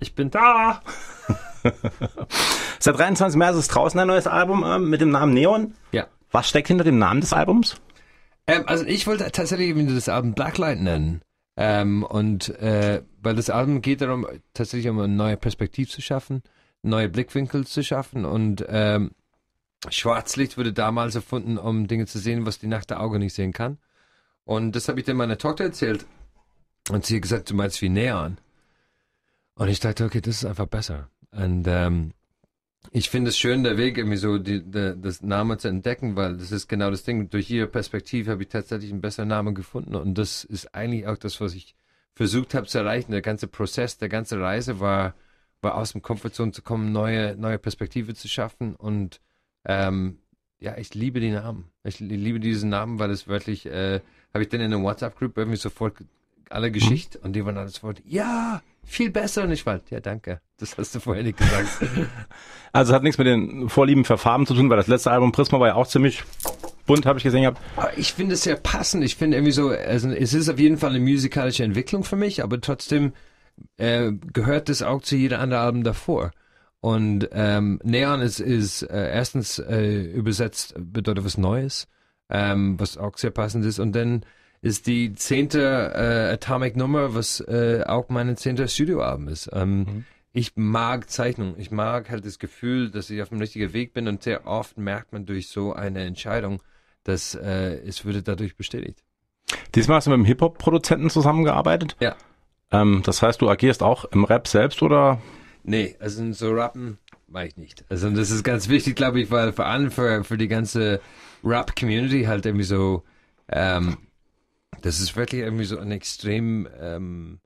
ich bin da. Seit 23 März ist draußen ein neues Album äh, mit dem Namen Neon. Ja. Was steckt hinter dem Namen des Albums? Ähm, also ich wollte tatsächlich das Album Blacklight nennen. Ähm, und äh, weil das Album geht darum, tatsächlich um eine neue Perspektive zu schaffen, neue Blickwinkel zu schaffen und ähm, Schwarzlicht wurde damals erfunden, um Dinge zu sehen, was die Nacht der Augen nicht sehen kann. Und das habe ich dann meiner Tochter erzählt. Und sie hat gesagt, du meinst wie Neon. Und ich dachte, okay, das ist einfach besser. Und ähm, ich finde es schön, der Weg irgendwie so die, die, das Name zu entdecken, weil das ist genau das Ding. Durch ihre Perspektive habe ich tatsächlich einen besseren Namen gefunden und das ist eigentlich auch das, was ich versucht habe zu erreichen. Der ganze Prozess, der ganze Reise war, war aus dem Komfortzone zu kommen, neue, neue Perspektive zu schaffen und ähm, ja, ich liebe die Namen. Ich liebe diesen Namen, weil es wirklich, äh, habe ich dann in der WhatsApp-Group irgendwie sofort alle mhm. Geschichte und die waren alle sofort, ja, viel besser. Und ich war, ja, danke. Das hast du vorher nicht gesagt. also hat nichts mit den Vorlieben für Farben zu tun, weil das letzte Album Prisma war ja auch ziemlich bunt, habe ich gesehen gehabt. Ah, ich finde es sehr passend. Ich finde irgendwie so, also es ist auf jeden Fall eine musikalische Entwicklung für mich, aber trotzdem äh, gehört das auch zu jedem anderen Album davor. Und ähm, Neon ist, ist äh, erstens äh, übersetzt bedeutet was Neues, ähm, was auch sehr passend ist. Und dann ist die zehnte äh, Atomic Nummer, was äh, auch mein zehnter Studioabend ist. Ähm, mhm. Ich mag Zeichnung. Ich mag halt das Gefühl, dass ich auf dem richtigen Weg bin und sehr oft merkt man durch so eine Entscheidung, dass äh, es würde dadurch bestätigt. Diesmal hast du mit einem Hip-Hop-Produzenten zusammengearbeitet? Ja. Ähm, das heißt, du agierst auch im Rap selbst oder? Nee, also so Rappen mache ich nicht. Also das ist ganz wichtig, glaube ich, weil vor allem für, für die ganze Rap-Community halt irgendwie so ähm, das ist wirklich irgendwie so ein extrem, ähm,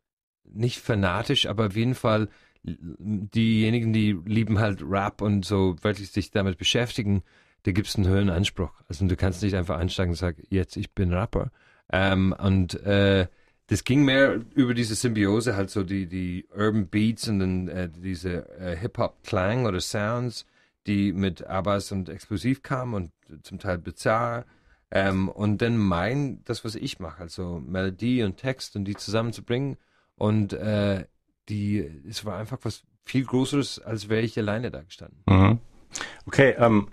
nicht fanatisch, aber auf jeden Fall diejenigen, die lieben halt Rap und so wirklich sich damit beschäftigen, da gibt es einen höheren Anspruch. Also du kannst nicht einfach einsteigen und sagen, jetzt ich bin Rapper. Ähm, und äh, das ging mehr über diese Symbiose, halt so die, die Urban Beats und dann äh, diese äh, Hip-Hop-Klang oder Sounds, die mit Abbas und Explosiv kamen und zum Teil bizarr ähm, und dann mein, das, was ich mache, also Melodie und Text und die zusammenzubringen. Und äh, die, es war einfach was viel Größeres, als wäre ich alleine da gestanden. Mhm. Okay, ähm,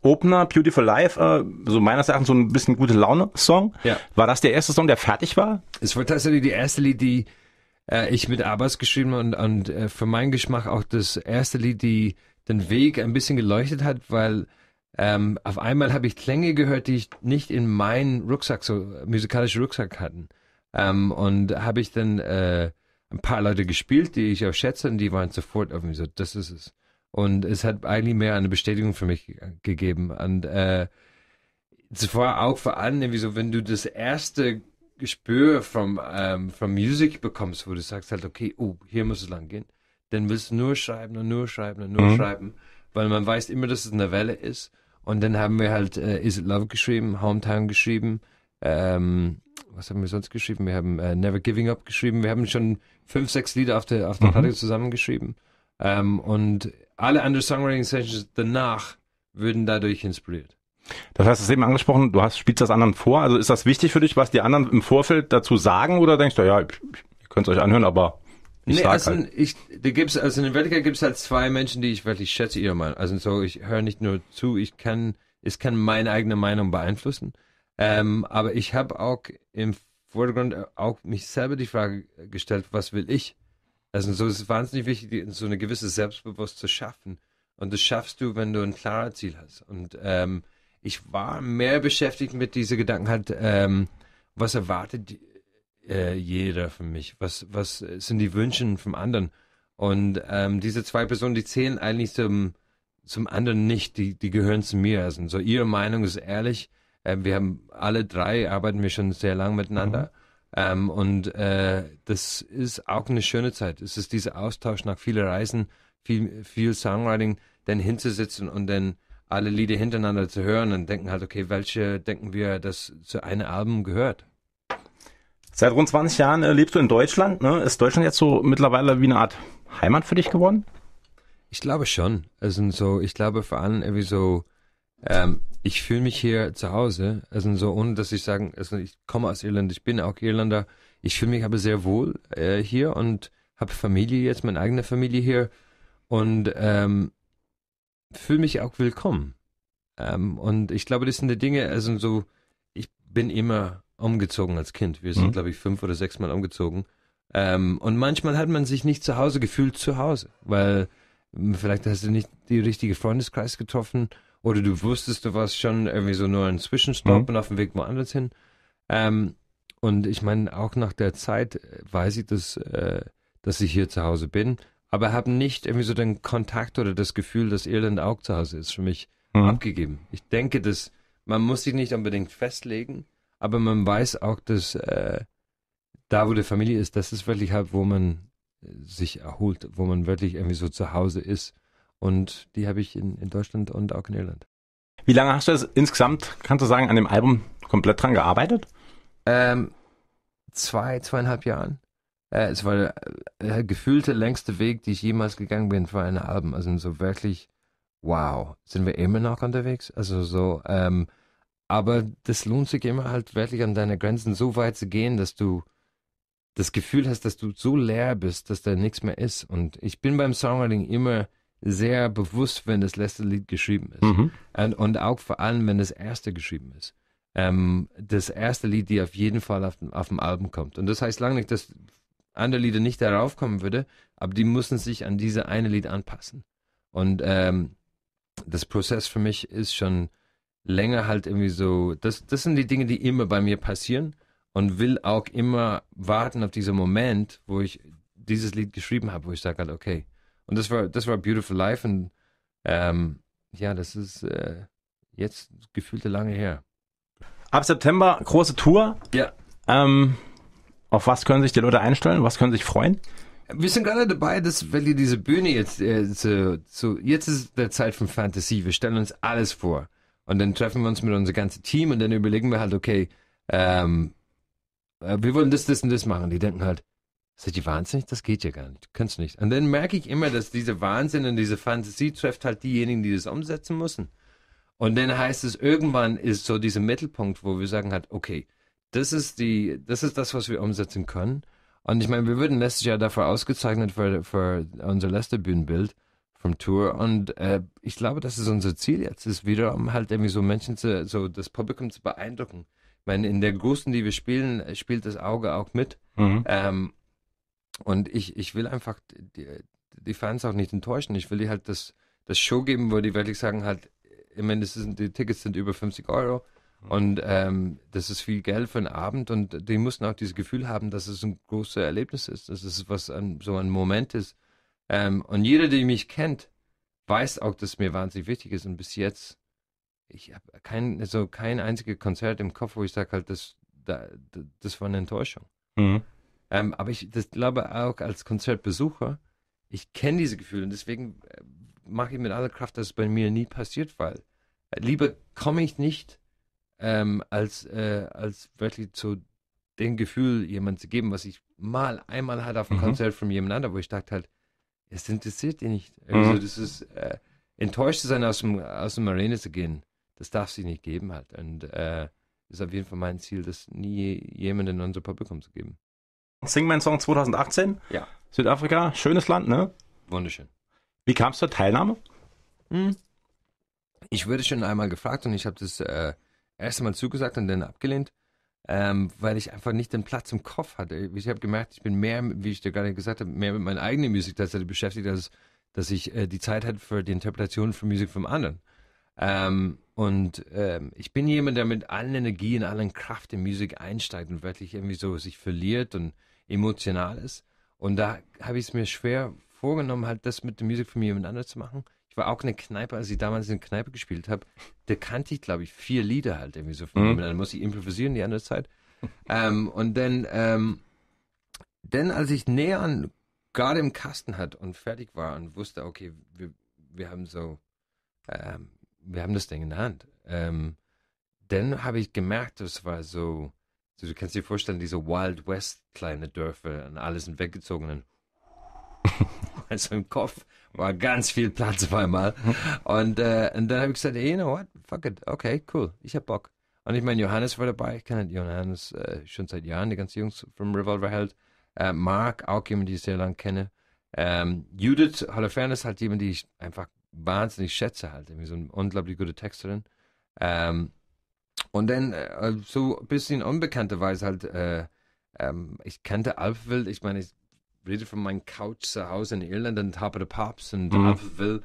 Opener, Beautiful Life, äh, so meines Erachtens so ein bisschen gute Laune-Song. Ja. War das der erste Song, der fertig war? Es war tatsächlich die erste Lied, die äh, ich mit Abbas geschrieben und, und äh, für meinen Geschmack auch das erste Lied, die den Weg ein bisschen geleuchtet hat, weil ähm, auf einmal habe ich Klänge gehört, die ich nicht in meinen Rucksack, so musikalischen Rucksack hatten. Ähm, und habe ich dann äh, ein paar Leute gespielt, die ich auch schätze, und die waren sofort auf mich so, das ist es. Und es hat eigentlich mehr eine Bestätigung für mich gegeben. Und äh, es auch vor allem irgendwie so, wenn du das erste Gespür vom, ähm, vom Music bekommst, wo du sagst halt, okay, oh, hier muss es lang gehen, dann willst du nur schreiben und nur schreiben und nur mhm. schreiben, weil man weiß immer, dass es eine Welle ist und dann haben wir halt äh, Is It Love geschrieben, Hometown geschrieben, ähm, was haben wir sonst geschrieben? Wir haben äh, Never Giving Up geschrieben. Wir haben schon fünf, sechs Lieder auf der, auf der mhm. Platte zusammengeschrieben. Ähm, und alle anderen Songwriting Sessions danach würden dadurch inspiriert. Das heißt, es eben angesprochen, du hast, spielst das anderen vor. Also ist das wichtig für dich, was die anderen im Vorfeld dazu sagen? Oder denkst du, ja, ihr könnt es euch anhören, aber ich nee, also, halt. ich, da gibt's, also in Weltkrieg gibt es halt zwei Menschen, die ich wirklich schätze, ihr Mann. Also so, ich höre nicht nur zu, ich kann, ich kann meine eigene Meinung beeinflussen. Ähm, aber ich habe auch im Vordergrund äh, auch mich selber die Frage gestellt, was will ich? Also so ist es wahnsinnig wichtig, so eine gewisse Selbstbewusstsein zu schaffen. Und das schaffst du, wenn du ein klares Ziel hast. Und ähm, ich war mehr beschäftigt mit diesen Gedanken halt, ähm, was erwartet die, äh, jeder für mich? Was, was sind die Wünsche vom anderen? Und ähm, diese zwei Personen, die zählen eigentlich zum, zum anderen nicht, die, die gehören zu mir. Also so ihre Meinung ist ehrlich. Äh, wir haben alle drei, arbeiten wir schon sehr lange miteinander. Mhm. Ähm, und äh, das ist auch eine schöne Zeit. Es ist dieser Austausch nach vielen Reisen, viel, viel Songwriting, dann hinzusitzen und dann alle Lieder hintereinander zu hören und denken halt, okay, welche denken wir, dass zu einem Album gehört? Seit rund 20 Jahren äh, lebst du in Deutschland. Ne? Ist Deutschland jetzt so mittlerweile wie eine Art Heimat für dich geworden? Ich glaube schon. Also so, ich glaube vor allem irgendwie so, ähm, ich fühle mich hier zu Hause. Also so, ohne dass ich sagen, also ich komme aus Irland, ich bin auch Irlander. Ich fühle mich aber sehr wohl äh, hier und habe Familie jetzt, meine eigene Familie hier und ähm, fühle mich auch willkommen. Ähm, und ich glaube, das sind die Dinge, also so, ich bin immer umgezogen als Kind. Wir sind, mhm. glaube ich, fünf oder sechs Mal umgezogen. Ähm, und manchmal hat man sich nicht zu Hause gefühlt zu Hause, weil hm, vielleicht hast du nicht die richtige Freundeskreis getroffen oder du wusstest, du warst schon irgendwie so nur ein Zwischenstopp mhm. und auf dem Weg woanders hin. Ähm, und ich meine, auch nach der Zeit äh, weiß ich, dass, äh, dass ich hier zu Hause bin, aber habe nicht irgendwie so den Kontakt oder das Gefühl, dass Irland auch zu Hause ist, für mich mhm. abgegeben. Ich denke, dass man muss sich nicht unbedingt festlegen, aber man weiß auch, dass äh, da, wo die Familie ist, das ist wirklich halt, wo man äh, sich erholt, wo man wirklich irgendwie so zu Hause ist. Und die habe ich in, in Deutschland und auch in Irland. Wie lange hast du das insgesamt, kannst du sagen, an dem Album komplett dran gearbeitet? Ähm, zwei, zweieinhalb Jahren. Äh, es war der äh, gefühlte längste Weg, die ich jemals gegangen bin für ein Album. Also so wirklich, wow, sind wir immer noch unterwegs? Also so, ähm, aber das lohnt sich immer halt wirklich an deine Grenzen so weit zu gehen, dass du das Gefühl hast, dass du so leer bist, dass da nichts mehr ist. Und ich bin beim Songwriting immer sehr bewusst, wenn das letzte Lied geschrieben ist. Mhm. Und, und, auch vor allem, wenn das erste geschrieben ist. Ähm, das erste Lied, die auf jeden Fall auf, auf dem Album kommt. Und das heißt lange nicht, dass andere Lieder nicht darauf kommen würde, aber die müssen sich an diese eine Lied anpassen. Und ähm, das Prozess für mich ist schon länger halt irgendwie so, das, das sind die Dinge, die immer bei mir passieren und will auch immer warten auf diesen Moment, wo ich dieses Lied geschrieben habe, wo ich sage halt, okay. Und das war, das war Beautiful Life und ähm, ja, das ist äh, jetzt gefühlte lange her. Ab September große Tour. Ja. Ähm, auf was können sich die Leute einstellen? Was können sich freuen? Wir sind gerade dabei, dass wenn ihr diese Bühne jetzt äh, so, so, jetzt ist der Zeit von Fantasie. Wir stellen uns alles vor. Und dann treffen wir uns mit unserem ganzen Team und dann überlegen wir halt, okay, ähm, äh, wir wollen das, das und das machen. Die denken halt, sind die wahnsinnig? Das geht ja gar nicht. Kannst nicht. Und dann merke ich immer, dass diese Wahnsinn und diese Fantasie trifft halt diejenigen, die das umsetzen müssen. Und dann heißt es, irgendwann ist so dieser Mittelpunkt, wo wir sagen halt, okay, das ist die, das ist das, was wir umsetzen können. Und ich meine, wir würden letztes Jahr dafür ausgezeichnet für, für unser letztes Bühnenbild vom Tour. Und äh, ich glaube, das ist unser Ziel jetzt, ist wieder, um halt irgendwie so Menschen zu, so das Publikum zu beeindrucken. Ich meine, in der Großen, die wir spielen, spielt das Auge auch mit. Mhm. Ähm, und ich, ich will einfach die, die Fans auch nicht enttäuschen. Ich will die halt das, das Show geben, wo die wirklich sagen halt, ich meine, das ist, die Tickets sind über 50 Euro. Und ähm, das ist viel Geld für einen Abend und die mussten auch dieses Gefühl haben, dass es ein großes Erlebnis ist, dass es was an, so ein Moment ist, ähm, und jeder, der mich kennt, weiß auch, dass es mir wahnsinnig wichtig ist. Und bis jetzt, ich habe kein, also kein einziges Konzert im Kopf, wo ich sage halt, das, das war eine Enttäuschung. Mhm. Ähm, aber ich das glaube auch als Konzertbesucher, ich kenne diese Gefühle und deswegen äh, mache ich mit aller Kraft, dass es bei mir nie passiert, weil äh, lieber komme ich nicht, ähm, als, äh, als wirklich zu dem Gefühl jemand zu geben, was ich mal einmal hatte auf einem mhm. Konzert von jemand anderem, wo ich dachte halt, es interessiert ihn nicht. Mhm. Also das ist äh, enttäuscht zu sein, aus dem, aus dem Arena zu gehen, das darf sich nicht geben halt. Und äh, ist auf jeden Fall mein Ziel, das nie jemandem in unser Publikum zu geben. Sing mein Song 2018. Ja. Südafrika, schönes Land, ne? Wunderschön. Wie kam es zur Teilnahme? Hm. Ich wurde schon einmal gefragt und ich habe das äh, erste Mal zugesagt und dann abgelehnt ähm, weil ich einfach nicht den Platz im Kopf hatte. Ich habe gemerkt, ich bin mehr, wie ich dir gerade gesagt habe, mehr mit meiner eigenen Musik tatsächlich beschäftigt, als dass ich äh, die Zeit hatte für die Interpretation von Musik vom anderen. Ähm, und ähm, ich bin jemand, der mit allen Energien, allen Kraft in Musik einsteigt und wirklich irgendwie so sich verliert und emotional ist. Und da habe ich es mir schwer vorgenommen, halt das mit der Musik von jemand anderem zu machen ich war auch in der Kneipe, als ich damals in der Kneipe gespielt habe, da kannte ich, glaube ich, vier Lieder halt irgendwie so von mhm. Dann musste ich improvisieren die andere Zeit. ähm, und dann, ähm, dann, als ich näher an gerade im Kasten hat und fertig war und wusste, okay, wir, wir haben so, ähm, wir haben das Ding in der Hand. Ähm, dann habe ich gemerkt, das war so, so, du kannst dir vorstellen, diese Wild West kleine Dörfer und alles sind weggezogen und also im Kopf war ganz viel Platz auf einmal. Und, äh, und dann habe ich gesagt, hey, you know what, fuck it, okay, cool, ich habe Bock. Und ich meine, Johannes war dabei, ich kenne Johannes äh, schon seit Jahren, die ganzen Jungs vom Revolver Held. Äh, Mark, auch jemand, den ich sehr lange kenne. Ähm, Judith Holofernes, halt jemand, die ich einfach wahnsinnig schätze halt, irgendwie so eine unglaublich gute Texterin. Ähm, und dann äh, so ein bisschen unbekannterweise halt, äh, ähm, ich kannte Alpwild, ich meine, ich rede von meinem Couch zu Hause in Irland an Top of the Pops und mhm. Will.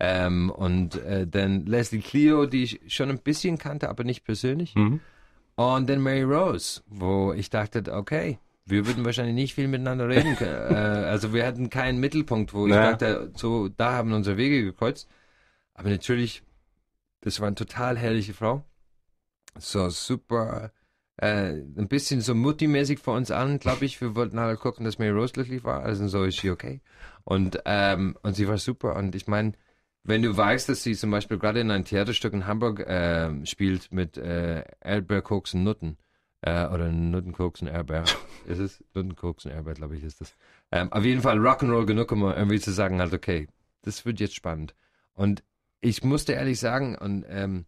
Ähm, und äh, dann Leslie Clio, die ich schon ein bisschen kannte, aber nicht persönlich. Mhm. Und dann Mary Rose, wo ich dachte, okay, wir würden wahrscheinlich nicht viel miteinander reden können. äh, also wir hatten keinen Mittelpunkt, wo naja. ich dachte, so, da haben unsere Wege gekreuzt. Aber natürlich, das war eine total herrliche Frau. So super äh, ein bisschen so Mutti-mäßig vor uns an, glaube ich. Wir wollten halt gucken, dass Mary Rose glücklich war. Also so ist sie okay. Und, ähm, und sie war super. Und ich meine, wenn du weißt, dass sie zum Beispiel gerade in einem Theaterstück in Hamburg äh, spielt mit äh, Koks und Nutten, äh, oder Nuttenkoks und Erdbeer, ist es? Nuttenkoks und Erdbeer, glaube ich, ist das. Ähm, auf jeden Fall Rock'n'Roll genug, um irgendwie zu sagen, halt, okay, das wird jetzt spannend. Und ich musste ehrlich sagen, und ähm,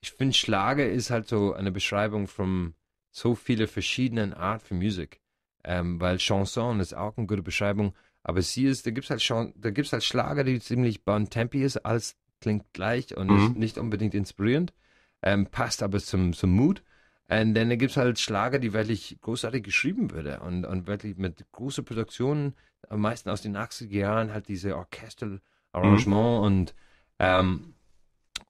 ich finde, Schlage ist halt so eine Beschreibung vom, so viele verschiedene Art von Musik. Ähm, weil Chanson ist auch eine gute Beschreibung, aber sie ist, da gibt es halt, Sch halt Schlager, die ziemlich tempi ist, alles klingt gleich und mhm. nicht, nicht, unbedingt inspirierend, ähm, passt aber zum, zum Mut. Und dann gibt es halt Schlager, die wirklich großartig geschrieben würde und, und wirklich mit großen Produktionen, am meisten aus den 80er Jahren, halt diese Orchesterarrangement mhm. und ähm,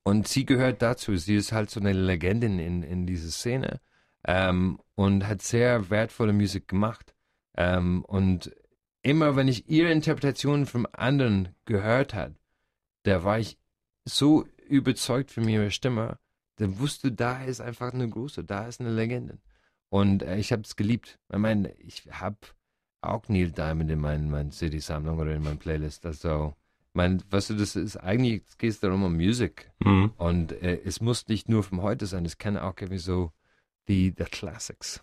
und sie gehört dazu. Sie ist halt so eine Legendin in, in dieser Szene ähm, und hat sehr wertvolle Musik gemacht. Ähm, und immer wenn ich ihre Interpretationen von anderen gehört hat, da war ich so überzeugt von ihrer Stimme, dann wusste, da ist einfach eine große, da ist eine Legende. Und äh, ich habe es geliebt. Ich meine, ich habe auch Neil Diamond in meinen mein CD-Sammlung oder in meinen Playlist. Also, mein, weißt du, das ist eigentlich, es geht darum um Musik. Mhm. Und äh, es muss nicht nur vom Heute sein, es kann auch irgendwie so the the classics.